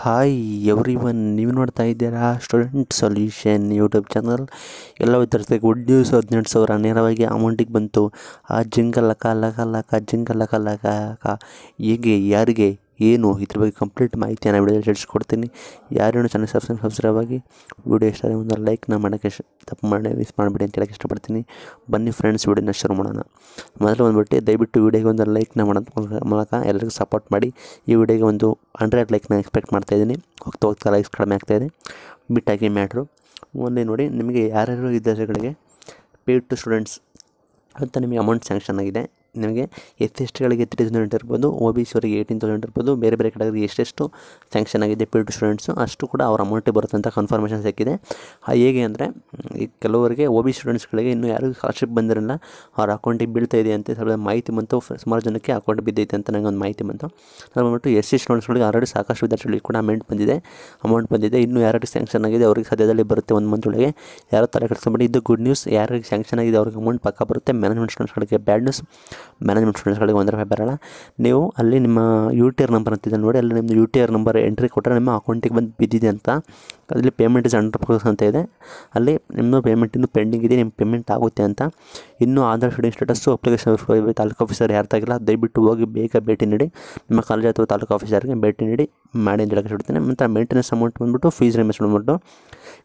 hi every one ನೀವು ನೋಡ್ತಾ ಇದ್ದೀರಾ ಸ್ಟೂಡೆಂಟ್ ಸೊಲ್ಯೂಷನ್ ಯೂಟ್ಯೂಬ್ ಚಾನಲ್ ಎಲ್ಲ ವಿದ್ಯಾರ್ಥಿಗಳಿಗೆ ಗುಡ್ ನ್ಯೂಸ್ ಹದಿನೆಂಟು ಸಾವಿರ ನೇರವಾಗಿ ಅಮೌಂಟಿಗೆ ಬಂತು ಆ ಜಿಂಕಲ್ಲ ಲಕ ಲಕ ಲಕ ಜಿಂಕ ಲಕ ಲಕ ಹೇಗೆ ಯಾರಿಗೆ ಏನು ಇದ್ರ ಬಗ್ಗೆ ಕಂಪ್ಲೀಟ್ ಮಾಹಿತಿಯನ್ನು ವಿಡಿಯೋದಲ್ಲಿ ತಿಳಿಸ್ಕೊಡ್ತೀನಿ ಯಾರೇನು ಚಾನಲ್ ಸಬ್ಸ್ಕ್ರೈಬ್ ಸಬ್ಸ್ಕ್ರೈಬ್ ಆಗಿ ವಿಡಿಯೋ ಇಷ್ಟ ಆದರೆ ಒಂದು ಲೈಕ್ನ ಮಾಡೋಕ್ಕೆ ತಪ್ಪು ಮಾಡಿ ಮಿಸ್ ಮಾಡಿಬಿಡಿ ಅಂತ ಹೇಳೋಕ್ಕೆ ಇಷ್ಟಪಡ್ತೀನಿ ಬನ್ನಿ ಫ್ರೆಂಡ್ಸ್ ವಿಡಿಯೋನ ಶುರು ಮಾಡೋಣ ಮೊದಲು ಬಂದುಬಿಟ್ಟು ದಯವಿಟ್ಟು ವಿಡಿಯೋಗೆ ಒಂದು ಲೈಕ್ನ ಮಾಡೋ ಮೂಲಕ ಎಲ್ಲರಿಗೂ ಸಪೋರ್ಟ್ ಮಾಡಿ ಈ ವಿಡಿಯೋಗೆ ಒಂದು ಹಂಡ್ರೆಡ್ ಲೈಕ್ನ ಎಕ್ಸ್ಪೆಕ್ಟ್ ಮಾಡ್ತಾಯಿದ್ದೀನಿ ಹೋಗ್ತಾ ಹೋಗ್ತಾ ಲೈಕ್ಸ್ ಕಡಿಮೆ ಆಗ್ತಾಯಿದೆ ಬಿಟ್ಟಾಗಿ ಮ್ಯಾಟ್ರು ಒಂದೇ ನೋಡಿ ನಿಮಗೆ ಯಾರ್ಯಾರು ವಿದ್ಯಾರ್ಥಿಗಳಿಗೆ ಪೇಡ್ ಟು ಸ್ಟೂಡೆಂಟ್ಸ್ ಅಂತ ನಿಮಗೆ ಅಮೌಂಟ್ ಸ್ಯಾಂಕ್ಷನ್ ಆಗಿದೆ ನಿಮಗೆ ಎಸ್ ಎಷ್ಟುಗಳಿಗೆ ತ್ರೀ ತೌಸಂಡ್ ಇರ್ಬೋದು ಒ ಬಿ ಸಿ ಅವರಿಗೆ ಏಯ್ಟೀನ್ ತೌಸಂಡ್ ಇರ್ಬೋದು ಬೇರೆ ಬೇರೆ ಕಡೆಗೆ ಎಷ್ಟೆಷ್ಟು ಸ್ಯಾಂಕ್ಷನ್ ಆಗಿದೆ ಪಿ ಟು ಸ್ಟೂಡೆಂಟ್ಸು ಅಷ್ಟು ಕೂಡ ಅವ್ರ ಅಮೌಂಟಿಗೆ ಬರುತ್ತೆ ಅಂತ ಕನ್ಫರ್ಮೇಷನ್ ಸಿಕ್ಕಿದೆ ಹೇಗೆ ಅಂದರೆ ಈ ಕೆಲವರಿಗೆ ಒ ಬಿ ಸ್ಟೂಡೆಂಟ್ಸ್ಗಳಿಗೆ ಇನ್ನೂ ಯಾರಿಗೂ ಸ್ಕಾಲರ್ಶಿಪ್ ಬಂದಿರಲ್ಲ ಅವ್ರ ಅಕೌಂಟಿಗೆ ಬೀಳ್ತಾ ಇದೆ ಅಂತ ಸ್ವಲ್ಪ ಮಾಹಿತಿ ಬಂತು ಸುಮಾರು ಜನಕ್ಕೆ ಅಕೌಂಟ್ ಬಿದ್ದೈತೆ ಅಂತ ನನಗೆ ಒಂದು ಮಾಹಿತಿ ಬಂತು ನಾನು ಬಂದ್ಬಿಟ್ಟು ಎಸ್ ಸಿ ಸ್ಟೂಡೆಂಟ್ಸ್ಗಳಿಗೆ ಆಲ್ರೆಡಿ ಸಾಕಷ್ಟು ವಿದ್ಯಾರ್ಥಿಗಳಿಗೆ ಕೂಡ ಅಮೌಂಟ್ ಬಂದಿದೆ ಅಮೌಂಟ್ ಬಂದಿದೆ ಇನ್ನೂ ಯಾರಿಗೆ ಸ್ಯಾಂಕ್ಷನ್ ಆಗಿದೆ ಅವ್ರಿಗೆ ಸದ್ಯದಲ್ಲಿ ಬರುತ್ತೆ ಒಂದು ಮಂತ್ ಒಳಗೆ ಯಾರೋ ತಲೆ ಕಟ್ಸ್ಕೊಂಬಿಟ್ಟು ಇದು ಗುಡ್ ನ್ಯೂಸ್ ಯಾರಿಗೆ ಸ್ಯಾಂಕ್ಷನ್ ಆಗಿದೆ ಅವ್ರಿಗೆ ಅಮೌಂಟ್ ಪಕ್ಕ ಬರುತ್ತೆ ಮ್ಯಾನೇಜ್ಮೆಂಟ್ ಸ್ಟೂಡೆಂಟ್ಸ್ಗಳಿಗೆ ಬ್ಯಾಡ್ ನ್ಯೂಸ್ ಮ್ಯಾನೇಜ್ಮೆಂಟ್ ಸ್ಟೂಡೆಂಟ್ಸ್ಗಳಿಗೆ ಒಂದರ ರೂಪಾಯಿ ಬರೋಲ್ಲ ನೀವು ಅಲ್ಲಿ ನಿಮ್ಮ ಯು ಟಿ ಆರ್ ನಂಬರ್ ಅಂತಿದೆ ನೋಡಿ ಅಲ್ಲಿ ನಿಮ್ಮದು U T R number entry ಕೊಟ್ಟರೆ ನಿಮ್ಮ ಅಕೌಂಟಿಗೆ ಬಂದು ಬಿದ್ದಿದೆ ಅಂತ ಅದರಲ್ಲಿ ಪೇಮೆಂಟ್ ಇಸ್ ಅಂಡರ್ ಪ್ರೊಸೆಸ್ ಅಂತ ಇದೆ ಅಲ್ಲಿ ನಿಮ್ಮದು ಪೇಮೆಂಟ್ ಇನ್ನೂ ಪೆಂಡಿಂಗ್ ಇದೆ ನಿಮ್ಮ ಪೇಮೆಂಟ್ ಆಗುತ್ತೆ ಅಂತ ಇನ್ನೂ Aadhaar seeding status application taluk officer ಯಾರು ತಾಗಿಲ್ಲ ದಯವಿಟ್ಟು ಹೋಗಿ ಬೇಗ ಭೇಟಿ ನೀಡಿ ನಿಮ್ಮ ಕಾಲೇಜ್ ಅಥವಾ ತಾಲೂಕು ಆಫೀಸರ್ಗೆ ಭೇಟಿ ನೀಡಿ ಮಾಡಿ ಅಂತ ಹೇಳಕ್ಕೆ ಹೇಳ್ತೀನಿ ಮತ್ತು ಮೇಂಟೆನೆನ್ಸ್ ಅಮೌಂಟ್ ಬಂದ್ಬಿಟ್ಟು ಫೀಸ್ ರಿಮೇಸ್ಮೆಂಟ್ ಬಂದ್ಬಿಟ್ಟು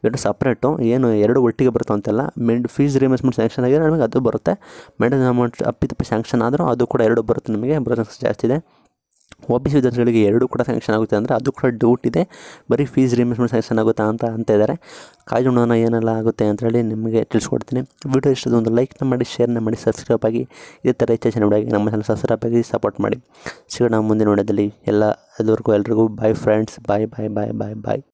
ಎರಡು ಸಪ್ರೇಟು ಏನು ಎರಡು ಒಟ್ಟಿಗೆ ಬರುತ್ತೆ ಅಂತೆಲ್ಲ ಮೇನ್ ಫೀಸ್ ರಿಮೇಸ್ಮೆಂಟ್ ಸ್ಯಾಂಕ್ಷನ್ ಆಗಿದೆ ನಮಗೆ ಅದು ಬರುತ್ತೆ ಮೇಂಟೆನೆನ್ಸ್ ಅಮೌಂಟ್ ಅಪ್ಪಿತಪ್ಪಿ ಸ್ಯಾಂಕ್ಷನ್ ಆದರೂ ಅದು ಕೂಡ ಎರಡು ಬರುತ್ತೆ ನಿಮಗೆ ಬರೋ ಜಾಸ್ತಿ ಇದೆ ಒ ಬಿ ಸಿ ವಿದ್ಯಾರ್ಥಿಗಳಿಗೆ ಎರಡು ಕೂಡ ಸ್ಯಾಂಕ್ಷನ್ ಆಗುತ್ತೆ ಅಂದರೆ ಅದು ಕೂಡ ಡೌಟ್ ಇದೆ ಬರೀ ಫೀಸ್ ರಿಮೇಸ್ಮೆಂಟ್ ಸ್ಯಾಂಕ್ಷನ್ ಆಗುತ್ತಾ ಅಂತ ಅಂತ ಇದ್ದಾರೆ ಕಾಯ್ದು ನೋಡೋಣ ಏನೆಲ್ಲ ಆಗುತ್ತೆ ಅಂತೇಳಿ ನಿಮಗೆ ತಿಳಿಸ್ಕೊಡ್ತೀನಿ ವೀಡಿಯೋ ಇಷ್ಟದ ಒಂದು ಲೈಕ್ನ ಮಾಡಿ ಶೇರ್ನ ಮಾಡಿ ಸಬ್ಸ್ಕ್ರೈಬ್ ಆಗಿ ಇದೇ ಥರ ಹೆಚ್ಚು ಚೆನ್ನಾಗಿ ನಮ್ಮ ಚಾನಲ್ ಸಬ್ಸ್ಕ್ರೈಬ್ ಆಗಿ ಸಪೋರ್ಟ್ ಮಾಡಿ ಸಿಗೋಣ ಮುಂದಿನ ನೋಡೋದಲ್ಲಿ ಎಲ್ಲ ಎಲ್ಲರಿಗೂ ಎಲ್ರಿಗೂ ಬಾಯ್ ಫ್ರೆಂಡ್ಸ್ ಬಾಯ್ ಬಾಯ್ ಬಾಯ್ ಬಾಯ್ ಬಾಯ್